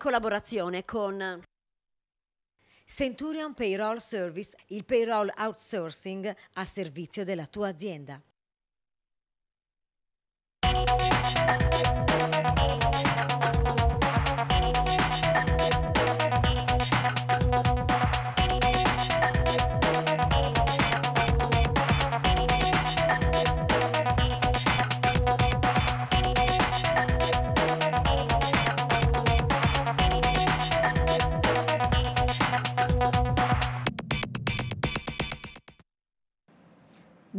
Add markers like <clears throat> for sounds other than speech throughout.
collaborazione con Centurion Payroll Service, il payroll outsourcing al servizio della tua azienda.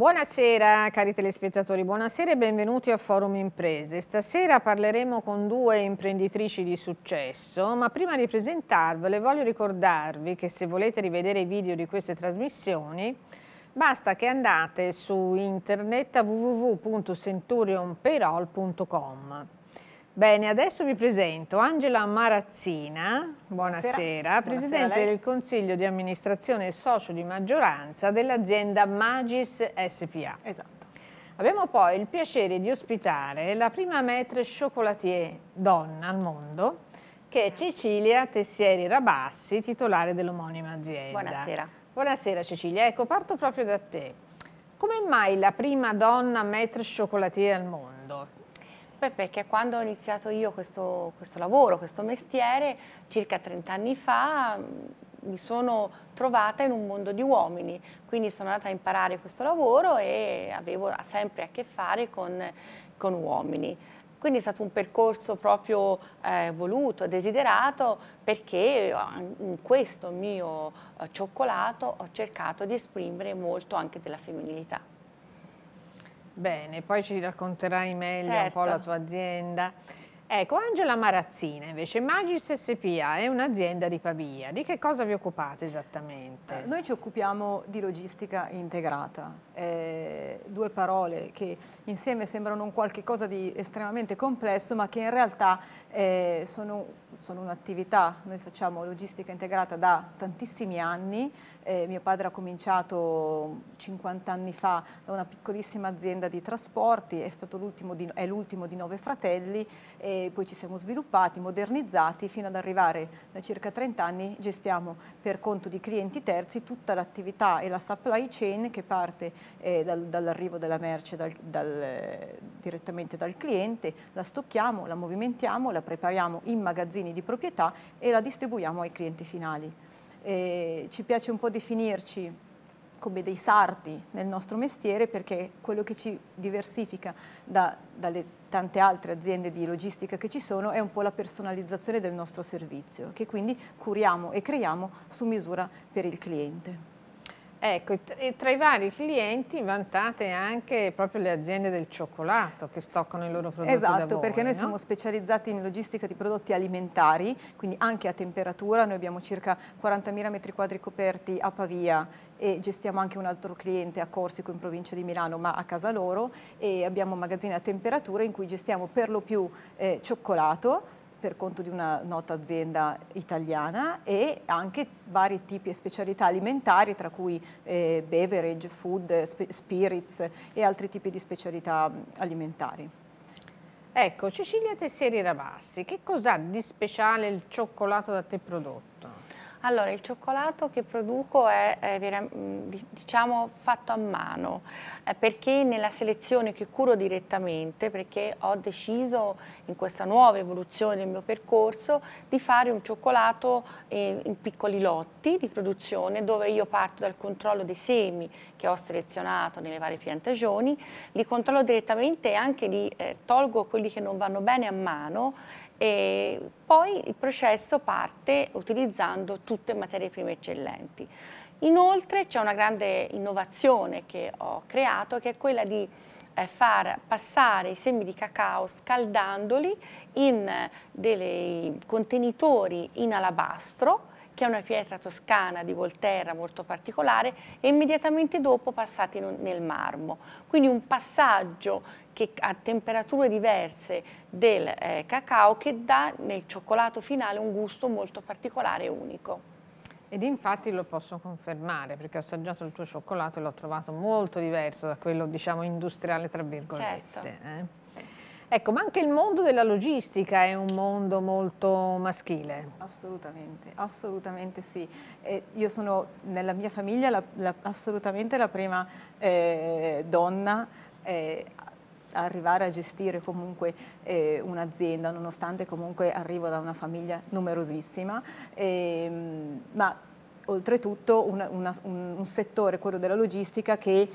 Buonasera cari telespettatori, buonasera e benvenuti a Forum Imprese. Stasera parleremo con due imprenditrici di successo, ma prima di presentarvele voglio ricordarvi che se volete rivedere i video di queste trasmissioni basta che andate su internet a www.centurionpayroll.com. Bene, adesso vi presento Angela Marazzina, buonasera, buonasera. Presidente del Consiglio di amministrazione e socio di maggioranza dell'azienda Magis SPA. Esatto. Abbiamo poi il piacere di ospitare la prima maître chocolatier donna al mondo, che è Cecilia Tessieri Rabassi, titolare dell'omonima azienda. Buonasera. Buonasera Cecilia, ecco parto proprio da te. Come mai la prima donna maître chocolatier al mondo? Beh, perché quando ho iniziato io questo, questo lavoro, questo mestiere, circa 30 anni fa, mm, mi sono trovata in un mondo di uomini, quindi sono andata a imparare questo lavoro e avevo sempre a che fare con, con uomini. Quindi è stato un percorso proprio eh, voluto, desiderato, perché eh, in questo mio eh, cioccolato ho cercato di esprimere molto anche della femminilità. Bene, poi ci racconterai meglio certo. un po' la certo. tua azienda. Ecco, Angela Marazzina invece, Magis SPA è un'azienda di Pavia, di che cosa vi occupate esattamente? Eh, noi ci occupiamo di logistica integrata, eh, due parole che insieme sembrano un qualche cosa di estremamente complesso ma che in realtà eh, sono, sono un'attività, noi facciamo logistica integrata da tantissimi anni, eh, mio padre ha cominciato 50 anni fa da una piccolissima azienda di trasporti, è, di, l'ultimo di nove fratelli, e poi ci siamo sviluppati, modernizzati fino ad arrivare da circa 30 anni, gestiamo per conto di clienti terzi tutta l'attività e la supply chain che parte eh, dal, dall'arrivo della merce dal, dal, direttamente dal cliente, la stocchiamo, la movimentiamo, la prepariamo in magazzini di proprietà e la distribuiamo ai clienti finali eh, ci piace un po' definirci come dei sarti nel nostro mestiere perché quello che ci diversifica da, dalle tante altre aziende di logistica che ci sono è un po' la personalizzazione del nostro servizio che quindi curiamo e creiamo su misura per il cliente. Ecco, e tra i vari clienti vantate anche proprio le aziende del cioccolato che stoccano i loro prodotti Esatto, voi, perché noi no? siamo specializzati in logistica di prodotti alimentari, quindi anche a temperatura, noi abbiamo circa 40.000 metri quadri coperti a Pavia e gestiamo anche un altro cliente a Corsico in provincia di Milano ma a casa loro e abbiamo magazzini a temperatura in cui gestiamo per lo più eh, cioccolato per conto di una nota azienda italiana e anche vari tipi e specialità alimentari tra cui eh, beverage, food, spirits e altri tipi di specialità mm, alimentari. Ecco, Cecilia Tessieri Rabassi, che cos'ha di speciale il cioccolato da te prodotto? Allora, il cioccolato che produco è, è mm, diciamo, fatto a mano, eh, perché nella selezione che curo direttamente, perché ho deciso in questa nuova evoluzione del mio percorso di fare un cioccolato eh, in piccoli lotti di produzione dove io parto dal controllo dei semi che ho selezionato nelle varie piantagioni, li controllo direttamente e anche li eh, tolgo quelli che non vanno bene a mano e poi il processo parte utilizzando tutte materie prime eccellenti. Inoltre c'è una grande innovazione che ho creato che è quella di eh, far passare i semi di cacao scaldandoli in eh, dei contenitori in alabastro che è una pietra toscana di Volterra molto particolare, e immediatamente dopo passati nel marmo. Quindi un passaggio che a temperature diverse del eh, cacao che dà nel cioccolato finale un gusto molto particolare e unico. Ed infatti lo posso confermare perché ho assaggiato il tuo cioccolato e l'ho trovato molto diverso da quello diciamo industriale tra virgolette. Certo. Eh? Ecco, ma anche il mondo della logistica è un mondo molto maschile. Assolutamente, assolutamente sì. Eh, io sono nella mia famiglia la, la, assolutamente la prima eh, donna eh, arrivare a gestire comunque eh, un'azienda, nonostante comunque arrivo da una famiglia numerosissima, ehm, ma oltretutto una, una, un, un settore, quello della logistica, che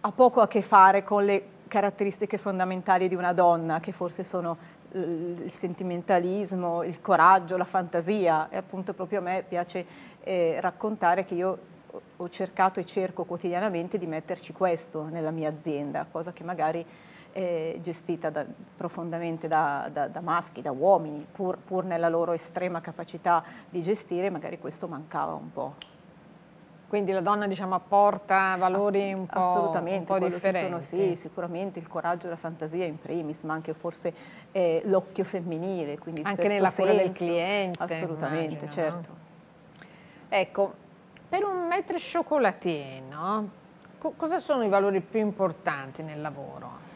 ha poco a che fare con le caratteristiche fondamentali di una donna, che forse sono eh, il sentimentalismo, il coraggio, la fantasia. E appunto proprio a me piace eh, raccontare che io ho cercato e cerco quotidianamente di metterci questo nella mia azienda, cosa che magari eh, gestita da, profondamente da, da, da, maschi, da uomini, pur, pur nella loro estrema capacità di gestire, magari questo mancava un po'. Quindi la donna diciamo, apporta valori un po', Assolutamente, un po differenti. Sono, sì, sicuramente il coraggio, e la fantasia in primis, ma anche forse eh, l'occhio femminile. Quindi anche nella senso. cura del cliente. Assolutamente, immagino, certo. No? Ecco, per un maître cioccolatino, co cosa sono i valori più importanti nel lavoro?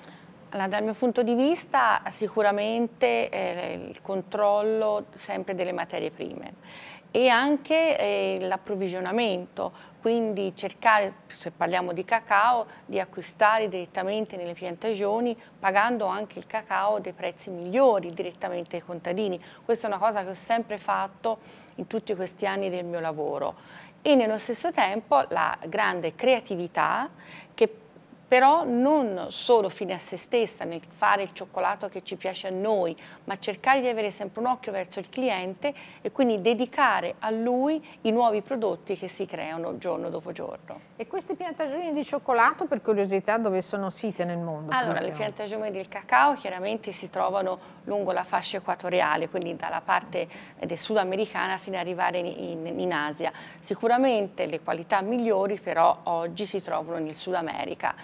Allora, dal mio punto di vista sicuramente eh, il controllo sempre delle materie prime e anche eh, l'approvvigionamento, quindi cercare, se parliamo di cacao, di acquistare direttamente nelle piantagioni pagando anche il cacao dei prezzi migliori direttamente ai contadini. Questa è una cosa che ho sempre fatto in tutti questi anni del mio lavoro e nello stesso tempo la grande creatività però non solo fine a se stessa nel fare il cioccolato che ci piace a noi, ma cercare di avere sempre un occhio verso il cliente e quindi dedicare a lui i nuovi prodotti che si creano giorno dopo giorno. E queste piantagioni di cioccolato, per curiosità, dove sono site nel mondo? Allora, le piantagioni del cacao chiaramente si trovano lungo la fascia equatoriale, quindi dalla parte eh, sudamericana fino ad arrivare in, in, in Asia. Sicuramente le qualità migliori però oggi si trovano nel Sud America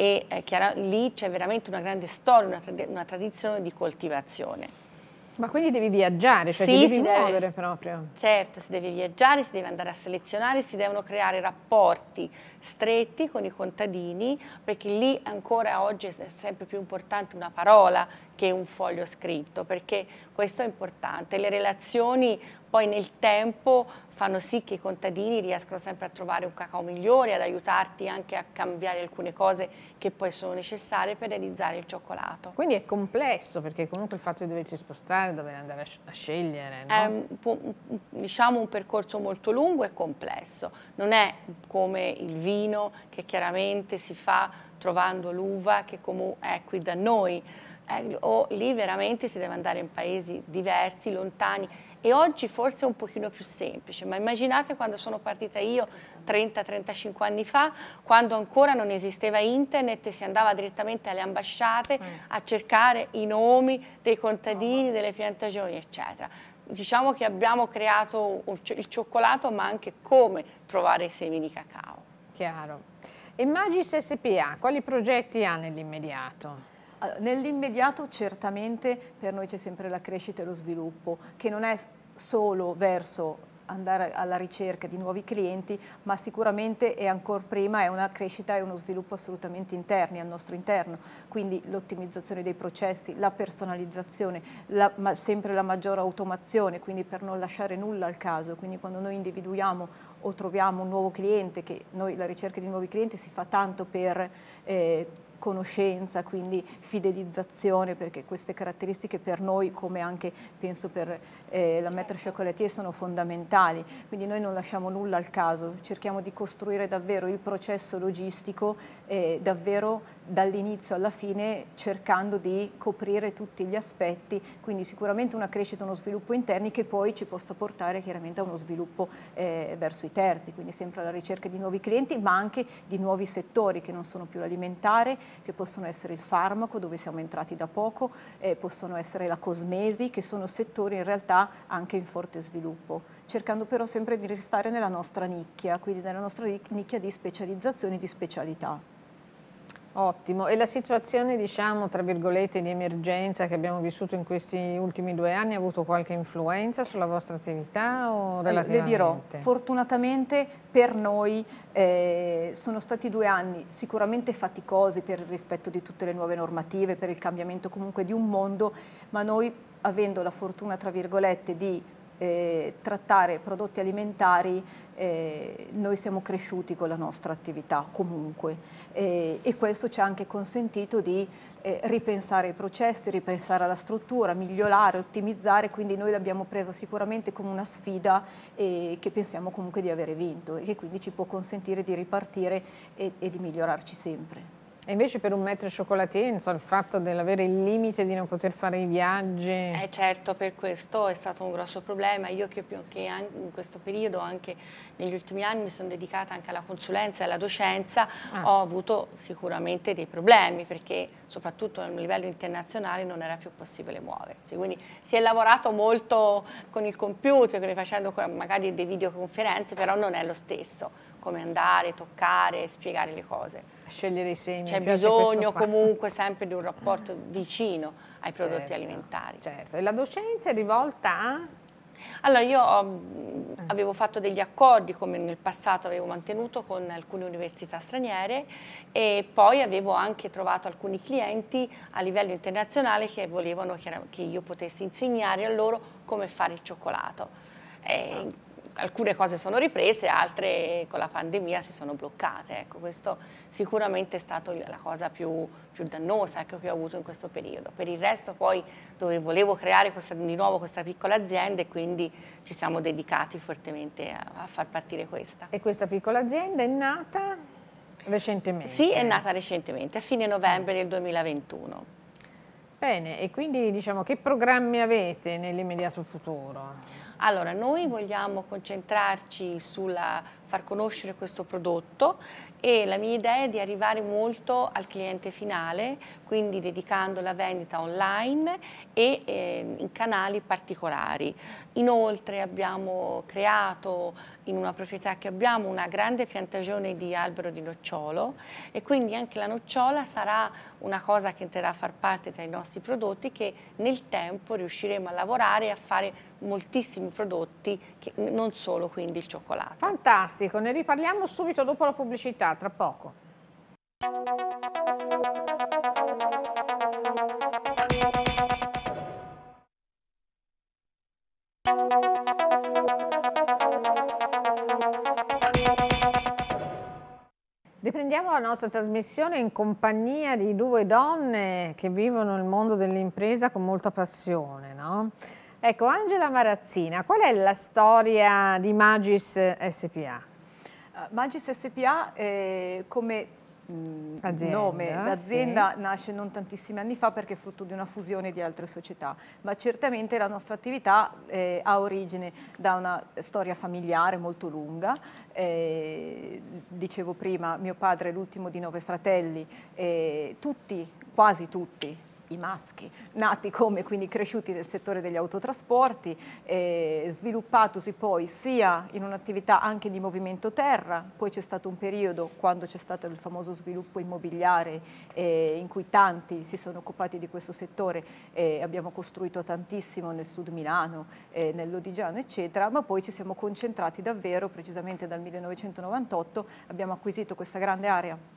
e eh, chiaro, lì c'è veramente una grande storia, una, tra una, tradizione di coltivazione. Ma quindi devi viaggiare, cioè sì, ti devi muovere deve, proprio. Certo, si deve viaggiare, si deve andare a selezionare, si devono creare rapporti stretti con i contadini, perché lì ancora oggi è sempre più importante una parola che un foglio scritto, perché questo è importante. Le relazioni poi nel tempo fanno sì che i contadini riescano sempre a trovare un cacao migliore, ad aiutarti anche a cambiare alcune cose che poi sono necessarie per realizzare il cioccolato. Quindi è complesso perché comunque il fatto di doverci spostare, dover andare a, scegliere. No? È un, diciamo un percorso molto lungo e complesso, non è come il vino vino che chiaramente si fa trovando l'uva che comunque è qui da noi. Eh, o lì veramente si deve andare in paesi diversi, lontani e oggi forse è un pochino più semplice, ma immaginate quando sono partita io 30-35 anni fa, quando ancora non esisteva internet e si andava direttamente alle ambasciate mm. a cercare i nomi dei contadini, delle piantagioni, eccetera. Diciamo che abbiamo creato il cioccolato, ma anche come trovare i semi di cacao. Chiaro. E Magis SPA, quali progetti ha nell'immediato? Ah, nell'immediato certamente per noi c'è sempre la crescita e lo sviluppo, che non è solo verso andare alla ricerca di nuovi clienti, ma sicuramente e ancora prima è una crescita e uno sviluppo assolutamente interni, al nostro interno, quindi l'ottimizzazione dei processi, la personalizzazione, la, sempre la maggiore automazione, quindi per non lasciare nulla al caso, quindi quando noi individuiamo o troviamo un nuovo cliente, che noi la ricerca di nuovi clienti si fa tanto per eh, conoscenza, quindi fidelizzazione, perché queste caratteristiche per noi, come anche penso per eh, la Metro certo. Chocolatier, sono fondamentali. Quindi noi non lasciamo nulla al caso, cerchiamo di costruire davvero il processo logistico eh, davvero dall'inizio alla fine cercando di coprire tutti gli aspetti, quindi sicuramente una crescita, uno sviluppo interni che poi ci possa portare chiaramente a uno sviluppo eh, verso i terzi, quindi sempre alla ricerca di nuovi clienti ma anche di nuovi settori che non sono più l'alimentare, che possono essere il farmaco, dove siamo entrati da poco, eh, possono essere la cosmesi, che sono settori in realtà anche in forte sviluppo, cercando però sempre di restare nella nostra nicchia, quindi nella nostra nicchia di specializzazione e di specialità. Ottimo, e la situazione diciamo tra virgolette di emergenza che abbiamo vissuto in questi ultimi due anni ha avuto qualche influenza sulla vostra attività o eh, Le dirò, fortunatamente per noi eh, sono stati due anni sicuramente faticosi per il rispetto di tutte le nuove normative, per il cambiamento comunque di un mondo, ma noi avendo la fortuna tra virgolette di eh, trattare prodotti alimentari eh, noi siamo cresciuti con la nostra attività comunque eh, e questo ci ha anche consentito di eh, ripensare i processi, ripensare alla struttura, migliorare, ottimizzare, quindi noi l'abbiamo presa sicuramente come una sfida che pensiamo comunque di avere vinto e che quindi ci può consentire di ripartire e, e di migliorarci sempre. E invece per un metro cioccolatini, il fatto dell'avere il limite di non poter fare i viaggi... Eh certo, per questo è stato un grosso problema. Io che, che in questo periodo, anche negli ultimi anni, mi sono dedicata anche alla consulenza e alla docenza, ah. ho avuto sicuramente dei problemi, perché soprattutto a livello internazionale non era più possibile muoversi. Quindi si è lavorato molto con il computer, facendo magari dei videoconferenze, però non è lo stesso come andare, toccare, e spiegare le cose. Scegliere i semi. C'è bisogno comunque sempre di un rapporto <laughs> vicino ai prodotti certo, alimentari. Certo, e la docenza è rivolta a? Allora io ho, mm, mm. avevo fatto degli accordi come nel passato avevo mantenuto con alcune università straniere e poi avevo anche trovato alcuni clienti a livello internazionale che volevano che io potessi insegnare a loro come fare il cioccolato. E ah alcune cose sono riprese, altre con la pandemia si sono bloccate. Ecco, questo sicuramente è stata la cosa più, più dannosa ecco, che ho avuto in questo periodo. Per il resto poi dove volevo creare questa, di nuovo questa piccola azienda e quindi ci siamo dedicati fortemente a, a far partire questa. E questa piccola azienda è nata recentemente? Sì, è nata recentemente, a fine novembre del 2021. Bene, e quindi diciamo che programmi avete nell'immediato futuro? Allora, noi vogliamo concentrarci sulla far conoscere questo prodotto e la mia idea è di arrivare molto al cliente finale, quindi dedicando la vendita online e eh, in canali particolari. Inoltre abbiamo creato in una proprietà che abbiamo una grande piantagione di albero di nocciolo e quindi anche la nocciola sarà una cosa che entrerà a far parte dei nostri prodotti che nel tempo riusciremo a lavorare e a fare moltissimi prodotti, che, non solo quindi il cioccolato. Fantastico, ne riparliamo subito dopo la pubblicità, tra poco. Riprendiamo la nostra trasmissione in compagnia di due donne che vivono il mondo dell'impresa con molta passione, no? Ecco, Angela Marazzina, qual è la storia di Magis SPA? Eh, Magis SPA, eh, come Mm, Azienda, nome d'azienda sì. nasce non tantissimi anni fa perché è frutto di una fusione di altre società, ma certamente la nostra attività eh, ha origine da una storia familiare molto lunga. Eh, dicevo prima, mio padre è l'ultimo di nove fratelli, eh, tutti, quasi tutti, i maschi, nati come quindi cresciuti nel settore degli autotrasporti, eh, sviluppatosi poi sia in un'attività anche di movimento terra, poi c'è stato un periodo quando c'è stato il famoso sviluppo immobiliare eh, in cui tanti si sono occupati di questo settore, eh, abbiamo costruito tantissimo nel sud Milano, eh, nell'Odigiano eccetera, ma poi ci siamo concentrati davvero, precisamente dal 1998 abbiamo acquisito questa grande area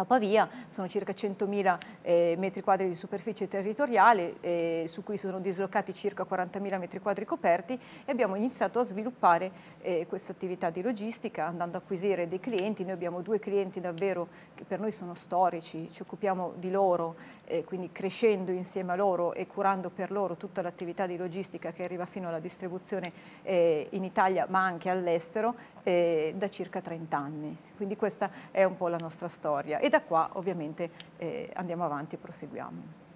a Pavia sono circa 100.000 eh, metri quadri di superficie territoriale eh, su cui sono dislocati circa 40.000 metri quadri coperti e abbiamo iniziato a sviluppare eh, questa attività di logistica andando a acquisire dei clienti. Noi abbiamo due clienti davvero che per noi sono storici, ci occupiamo di loro, eh, quindi crescendo insieme a loro e curando per loro tutta l'attività di logistica che arriva fino alla distribuzione eh, in Italia ma anche all'estero eh, da circa 30 anni. Quindi questa è un po' la nostra storia e da qua ovviamente eh, andiamo avanti e proseguiamo.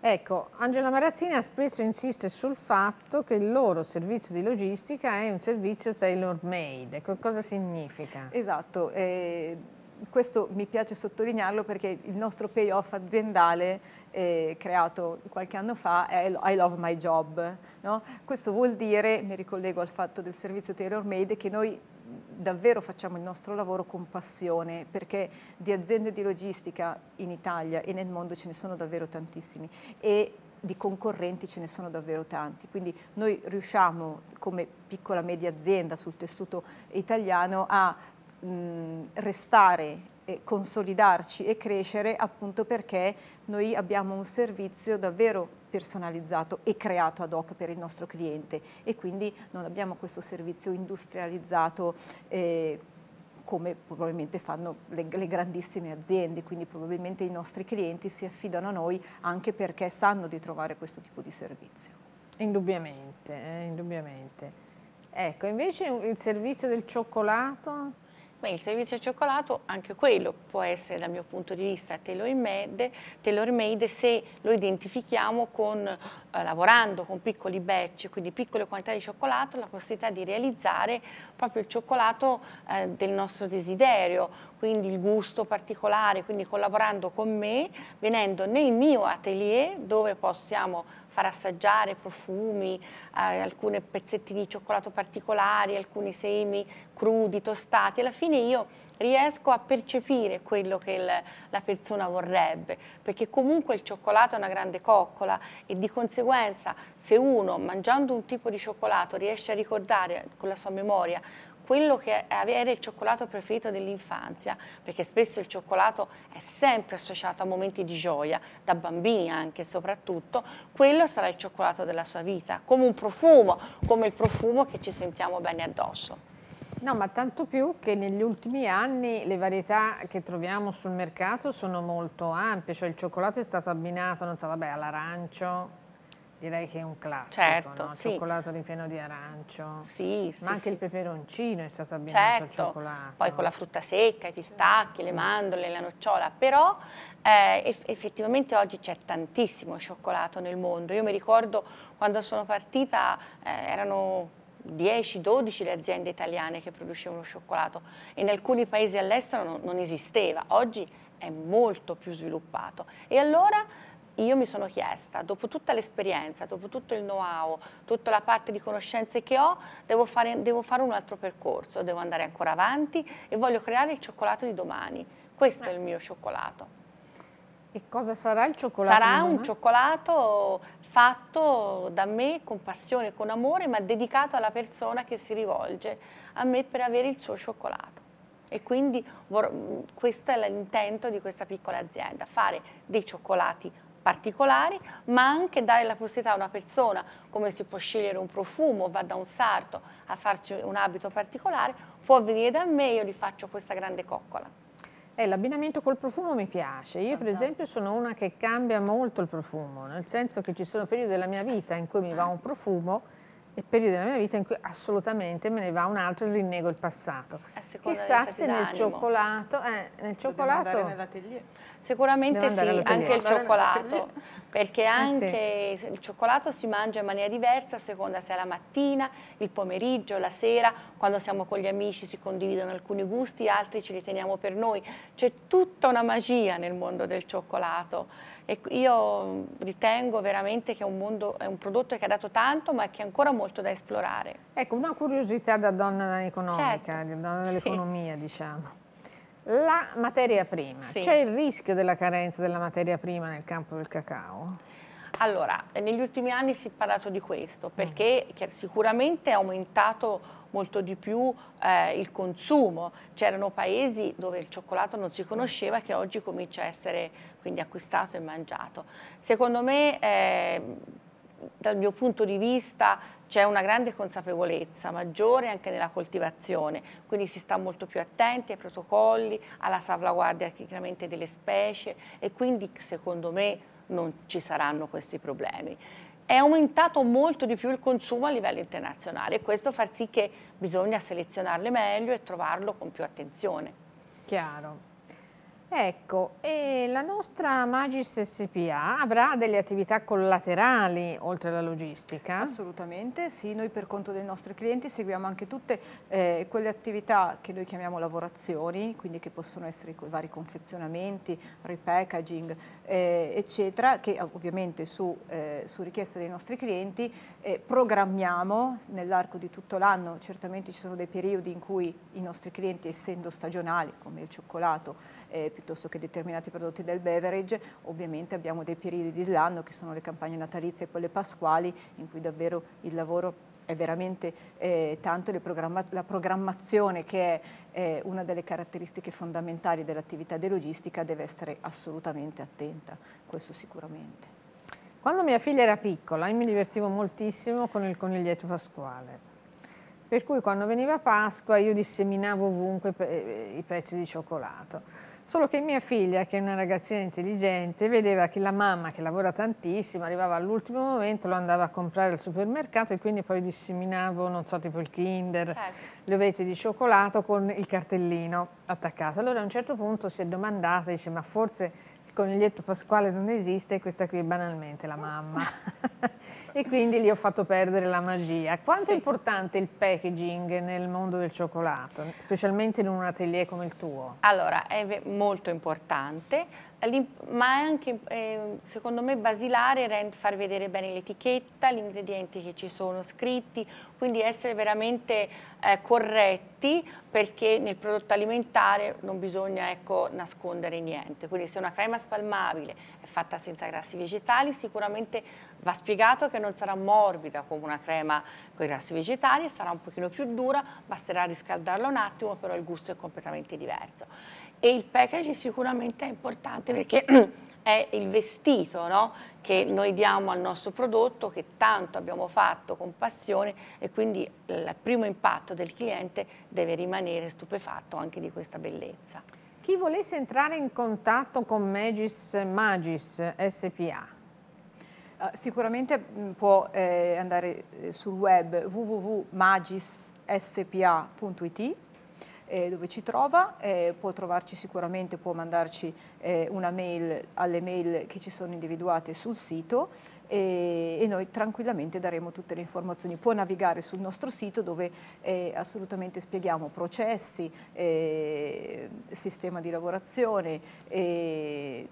Ecco, Angela Marazzina spesso insiste sul fatto che il loro servizio di logistica è un servizio tailor made. Ecco, cosa significa? Esatto, eh, questo mi piace sottolinearlo perché il nostro payoff aziendale eh, creato qualche anno fa è I Love My Job. No? Questo vuol dire, mi ricollego al fatto del servizio tailor made, che noi davvero facciamo il nostro lavoro con passione perché di aziende di logistica in Italia e nel mondo ce ne sono davvero tantissimi e di concorrenti ce ne sono davvero tanti, quindi noi riusciamo come piccola media azienda sul tessuto italiano a mh, restare e consolidarci e crescere appunto perché noi abbiamo un servizio davvero personalizzato e creato ad hoc per il nostro cliente e quindi non abbiamo questo servizio industrializzato eh, come probabilmente fanno le, le, grandissime aziende, quindi probabilmente i nostri clienti si affidano a noi anche perché sanno di trovare questo tipo di servizio. Indubbiamente, eh, indubbiamente. Ecco, invece il servizio del cioccolato? Beh, il servizio al cioccolato, anche quello può essere dal mio punto di vista tailor-made tailor se lo identifichiamo con, eh, lavorando con piccoli batch, quindi piccole quantità di cioccolato, la possibilità di realizzare proprio il cioccolato eh, del nostro desiderio, quindi il gusto particolare, quindi collaborando con me, venendo nel mio atelier dove possiamo far assaggiare profumi, eh, alcuni pezzetti di cioccolato particolari, alcuni semi crudi, tostati. Alla fine io riesco a percepire quello che il, la persona vorrebbe, perché comunque il cioccolato è una grande coccola e di conseguenza se uno mangiando un tipo di cioccolato riesce a ricordare con la sua memoria quello che è avere il cioccolato preferito dell'infanzia, perché spesso il cioccolato è sempre associato a momenti di gioia, da bambini anche e soprattutto, quello sarà il cioccolato della sua vita, come un profumo, come il profumo che ci sentiamo bene addosso. No, ma tanto più che negli ultimi anni le varietà che troviamo sul mercato sono molto ampie, cioè il cioccolato è stato abbinato, non so, vabbè, all'arancio, Direi che è un classico, certo, no? sì. cioccolato ripieno di arancio, sì, sì, ma anche il peperoncino è stato abbinato certo. al cioccolato. Poi con la frutta secca, i pistacchi, le mandorle, la nocciola, però eh, effettivamente oggi c'è tantissimo cioccolato nel mondo. Io mi ricordo quando sono partita eh, erano 10-12 le aziende italiane che producevano cioccolato e in alcuni paesi all'estero non, non esisteva, oggi è molto più sviluppato. E allora io mi sono chiesta, dopo tutta l'esperienza, dopo tutto il know-how, tutta la parte di conoscenze che ho, devo fare, devo fare, un altro percorso, devo andare ancora avanti e voglio creare il cioccolato di domani. Questo ah. è il mio cioccolato. E cosa sarà il cioccolato? Sarà un cioccolato fatto da me con passione, con amore, ma dedicato alla persona che si rivolge a me per avere il suo cioccolato. E quindi questo è l'intento di questa piccola azienda, fare dei cioccolati particolari, ma anche dare la possibilità a una persona, come si può scegliere un profumo, va da un sarto a farci un abito particolare, può venire da me, io gli faccio questa grande coccola. Eh, l'abbinamento col profumo mi piace. Io, Fantastico. per esempio, sono una che cambia molto il profumo, nel senso che ci sono periodi della mia vita in cui mi va un profumo e periodi della mia vita in cui assolutamente me ne va un altro e rinnego il passato. Chissà se nel cioccolato, eh, nel cioccolato nella Sicuramente ah, sì, anche il cioccolato, perché anche sì. il cioccolato si mangia in maniera diversa a seconda se è la mattina, il pomeriggio, la sera, quando siamo con gli amici si condividono alcuni gusti, altri ce li teniamo per noi. C'è tutta una magia nel mondo del cioccolato e io ritengo veramente che è un, mondo, è un prodotto che ha dato tanto ma che è ancora molto da esplorare. Ecco, una curiosità da donna economica, certo. da donna dell'economia sì. diciamo la materia prima, sì. c'è il rischio della carenza della materia prima nel campo del cacao? Allora, negli ultimi anni si è parlato di questo mm. perché sicuramente è aumentato molto di più eh, il consumo. C'erano paesi dove il cioccolato non si conosceva che oggi comincia a essere quindi acquistato e mangiato. Secondo me eh, dal mio punto di vista c'è una grande consapevolezza maggiore anche nella coltivazione, quindi si sta molto più attenti ai protocolli, alla salvaguardia chiaramente delle specie e quindi secondo me non ci saranno questi problemi. È aumentato molto di più il consumo a livello internazionale e questo fa sì che bisogna selezionarle meglio e trovarlo con più attenzione. Chiaro. Ecco, e la nostra Magis SPA avrà delle attività collaterali oltre alla logistica? Assolutamente, sì, noi per conto dei nostri clienti seguiamo anche tutte eh, quelle attività che noi chiamiamo lavorazioni, quindi che possono essere i vari confezionamenti, repackaging, eh, eccetera, che ovviamente su, eh, su, richiesta dei nostri clienti eh, programmiamo nell'arco di tutto l'anno, certamente ci sono dei periodi in cui i nostri clienti, essendo stagionali, come il cioccolato, eh, piuttosto che determinati prodotti del beverage. Ovviamente abbiamo dei periodi dell'anno che sono le campagne natalizie e quelle pasquali in cui davvero il lavoro è veramente eh, tanto programma la programmazione che è eh, una delle caratteristiche fondamentali dell'attività di logistica deve essere assolutamente attenta, questo sicuramente. Quando mia figlia era piccola io mi divertivo moltissimo con il coniglietto pasquale, per cui quando veniva Pasqua io disseminavo ovunque eh, i pezzi di cioccolato. Solo che mia figlia, che è una ragazzina intelligente, vedeva che la mamma, che lavora tantissimo, arrivava all'ultimo momento, lo andava a comprare al supermercato e quindi poi disseminavo, non so, tipo il Kinder, certo. le ovette di cioccolato con il cartellino attaccato. Allora a un certo punto si è domandata, dice, ma forse coniglietto pasquale non esiste e questa qui è banalmente la mamma. <laughs> e quindi gli ho fatto perdere la magia. Quanto sì. è importante il packaging nel mondo del cioccolato, specialmente in un atelier come il tuo? Allora, è molto importante ma è anche, ehm, secondo me, basilare far vedere bene l'etichetta, gli ingredienti che ci sono scritti, quindi essere veramente eh, corretti perché nel prodotto alimentare non bisogna ecco, nascondere niente. Quindi se una crema spalmabile è fatta senza grassi vegetali, sicuramente va spiegato che non sarà morbida come una crema con i grassi vegetali, sarà un pochino più dura, basterà riscaldarla un attimo, però il gusto è completamente diverso e il package sicuramente è importante perché <clears throat> è il vestito no? che noi diamo al nostro prodotto che tanto abbiamo fatto con passione e quindi il primo impatto del cliente deve rimanere stupefatto anche di questa bellezza. Chi volesse entrare in contatto con Magis Magis SPA? Eh, sicuramente mm, può eh, andare eh, sul web www.magisspa.it eh, dove ci trova, eh, può trovarci sicuramente, può mandarci eh, una mail alle mail che ci sono individuate sul sito e, e, noi tranquillamente daremo tutte le informazioni. Può navigare sul nostro sito dove eh, assolutamente spieghiamo processi, eh, sistema di lavorazione,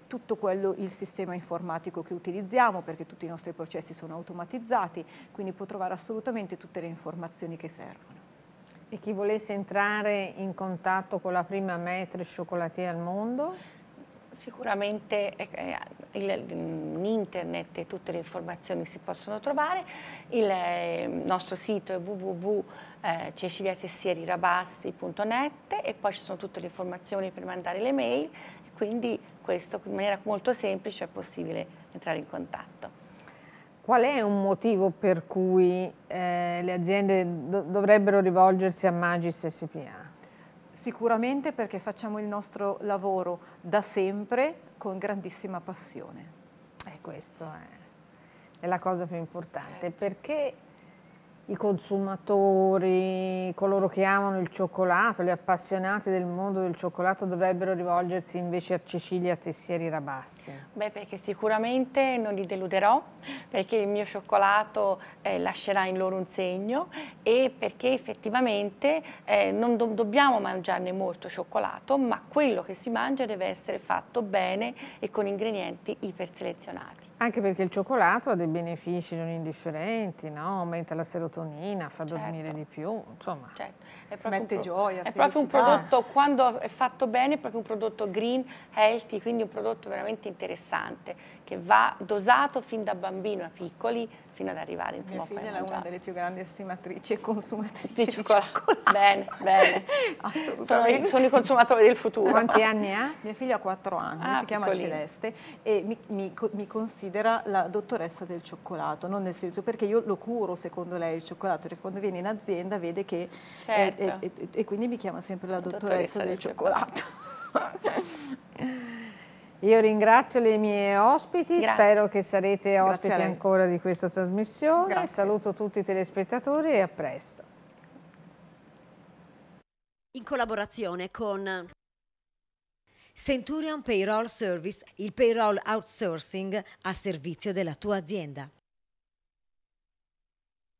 tutto quello, il sistema informatico che utilizziamo perché tutti i nostri processi sono automatizzati, quindi può trovare assolutamente tutte le informazioni che servono. E chi volesse entrare in contatto con la prima maître cioccolatier al mondo? Sicuramente eh, eh, in mm, internet tutte le informazioni si possono trovare, il eh, nostro sito è www.ceciliatessierirabassi.net e poi ci sono tutte le informazioni per mandare le mail, quindi questo in maniera molto semplice è possibile entrare in contatto. Qual è un motivo per cui eh, le aziende do dovrebbero rivolgersi a Magis SPA? Sicuramente perché facciamo il nostro lavoro da sempre con grandissima passione. E eh, questo è, è la cosa più importante, eh. perché i consumatori, coloro che amano il cioccolato, gli appassionati del mondo del cioccolato dovrebbero rivolgersi invece a Cecilia Tessieri Rabassi? Beh, perché sicuramente non li deluderò, perché il mio cioccolato eh, lascerà in loro un segno e perché effettivamente eh, non do dobbiamo mangiarne molto cioccolato, ma quello che si mangia deve essere fatto bene e con ingredienti iperselezionati. Anche perché il cioccolato ha dei benefici non indifferenti, no? aumenta la serotonina, fa certo. dormire certo. di più, insomma, certo. è proprio mette un gioia, È proprio un ah. prodotto, quando è fatto bene, è proprio un prodotto green, healthy, quindi un prodotto veramente interessante, che va dosato fin da bambino a piccoli, fino ad arrivare insomma Mia figlia è una delle più grandi estimatrici e consumatrici di, di cioccolato. Bene, bene. <laughs> Assolutamente. Sono, sono, i consumatori del futuro. Quanti anni ha? Mia figlia ha 4 anni, ah, si chiama piccolino. Celeste e mi, mi, mi, considera la dottoressa del cioccolato, non nel senso perché io lo curo secondo lei il cioccolato, perché quando viene in azienda vede che... Eh, eh, certo. E, e, e, e, quindi mi chiama sempre la, la dottoressa, dottoressa, del, del cioccolato. cioccolato. <laughs> Io ringrazio le mie ospiti, Grazie. spero che sarete ospiti ancora di questa trasmissione. Grazie. Saluto tutti i telespettatori e a presto. In collaborazione con Centurion Payroll Service, il payroll outsourcing al servizio della tua azienda.